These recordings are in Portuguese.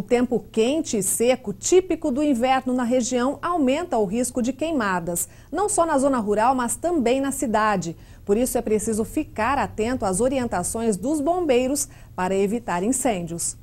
O tempo quente e seco, típico do inverno na região, aumenta o risco de queimadas, não só na zona rural, mas também na cidade. Por isso é preciso ficar atento às orientações dos bombeiros para evitar incêndios.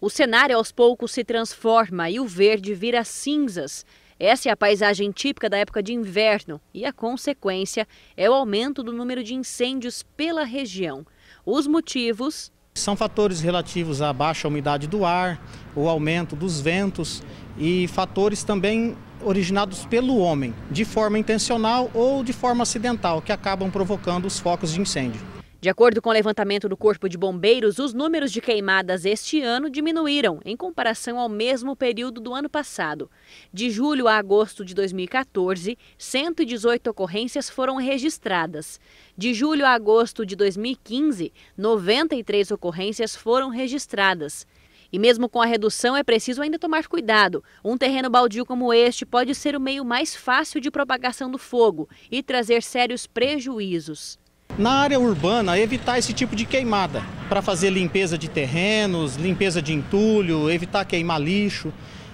O cenário aos poucos se transforma e o verde vira cinzas. Essa é a paisagem típica da época de inverno e a consequência é o aumento do número de incêndios pela região. Os motivos são fatores relativos à baixa umidade do ar, o aumento dos ventos e fatores também originados pelo homem, de forma intencional ou de forma acidental, que acabam provocando os focos de incêndio. De acordo com o levantamento do Corpo de Bombeiros, os números de queimadas este ano diminuíram em comparação ao mesmo período do ano passado. De julho a agosto de 2014, 118 ocorrências foram registradas. De julho a agosto de 2015, 93 ocorrências foram registradas. E mesmo com a redução, é preciso ainda tomar cuidado. Um terreno baldio como este pode ser o meio mais fácil de propagação do fogo e trazer sérios prejuízos na área urbana evitar esse tipo de queimada para fazer limpeza de terrenos, limpeza de entulho, evitar queimar lixo.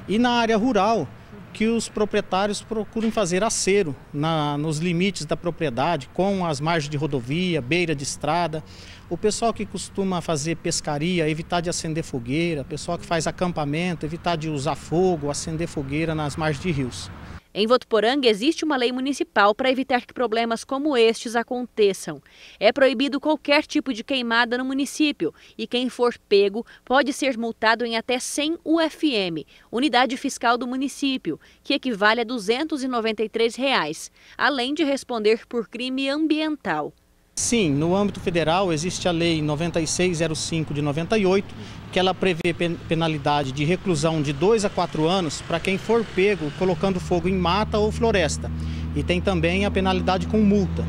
E na área rural, que os proprietários procuram fazer acero na, nos limites da propriedade, com as margens de rodovia, beira de estrada. O pessoal que costuma fazer pescaria, evitar de acender fogueira. O pessoal que faz acampamento, evitar de usar fogo, acender fogueira nas margens de rios. Em Votuporanga existe uma lei municipal para evitar que problemas como estes aconteçam. É proibido qualquer tipo de queimada no município e quem for pego pode ser multado em até 100 UFM, unidade fiscal do município, que equivale a R$ 293, reais, além de responder por crime ambiental. Sim, no âmbito federal existe a Lei 9605 de 98, que ela prevê penalidade de reclusão de 2 a 4 anos para quem for pego colocando fogo em mata ou floresta. E tem também a penalidade com multa.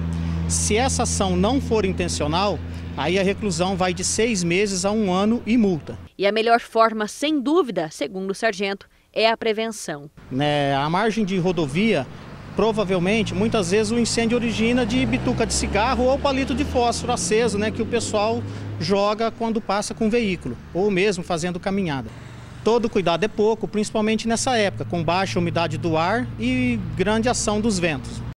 Se essa ação não for intencional, aí a reclusão vai de seis meses a um ano e multa. E a melhor forma, sem dúvida, segundo o sargento, é a prevenção. Né, a margem de rodovia provavelmente, muitas vezes o incêndio origina de bituca de cigarro ou palito de fósforo aceso, né, que o pessoal joga quando passa com o veículo, ou mesmo fazendo caminhada. Todo cuidado é pouco, principalmente nessa época, com baixa umidade do ar e grande ação dos ventos.